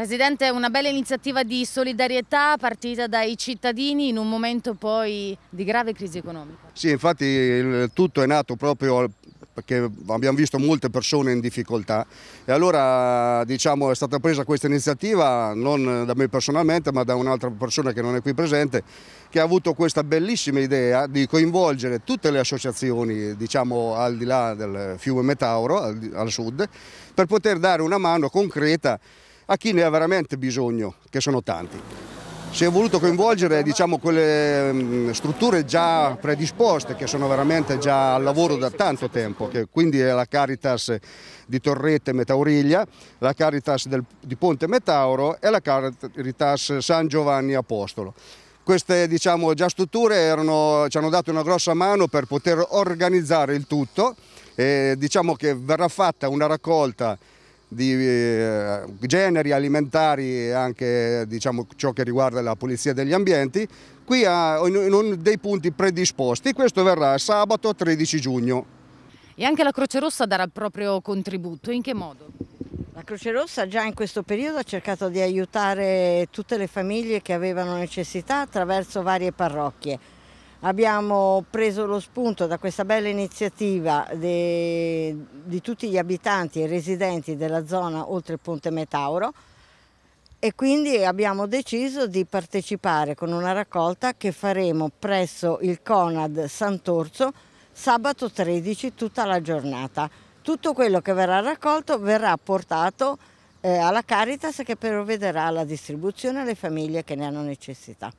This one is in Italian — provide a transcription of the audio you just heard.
Presidente, una bella iniziativa di solidarietà partita dai cittadini in un momento poi di grave crisi economica. Sì, infatti il tutto è nato proprio perché abbiamo visto molte persone in difficoltà e allora diciamo, è stata presa questa iniziativa non da me personalmente ma da un'altra persona che non è qui presente che ha avuto questa bellissima idea di coinvolgere tutte le associazioni diciamo, al di là del fiume Metauro, al, al sud, per poter dare una mano concreta a chi ne ha veramente bisogno, che sono tanti. Si è voluto coinvolgere diciamo, quelle mm, strutture già predisposte, che sono veramente già al lavoro da tanto tempo, che quindi è la Caritas di Torrette Metauriglia, la Caritas del, di Ponte Metauro e la Caritas San Giovanni Apostolo. Queste diciamo, già strutture erano, ci hanno dato una grossa mano per poter organizzare il tutto. E, diciamo che verrà fatta una raccolta di eh, generi alimentari e anche diciamo, ciò che riguarda la pulizia degli ambienti, qui a, in, in un, dei punti predisposti. Questo verrà sabato 13 giugno. E anche la Croce Rossa darà il proprio contributo, in che modo? La Croce Rossa già in questo periodo ha cercato di aiutare tutte le famiglie che avevano necessità attraverso varie parrocchie. Abbiamo preso lo spunto da questa bella iniziativa de di tutti gli abitanti e residenti della zona oltre il Ponte Metauro e quindi abbiamo deciso di partecipare con una raccolta che faremo presso il Conad Sant'Orso sabato 13 tutta la giornata. Tutto quello che verrà raccolto verrà portato eh, alla Caritas che provvederà alla distribuzione alle famiglie che ne hanno necessità.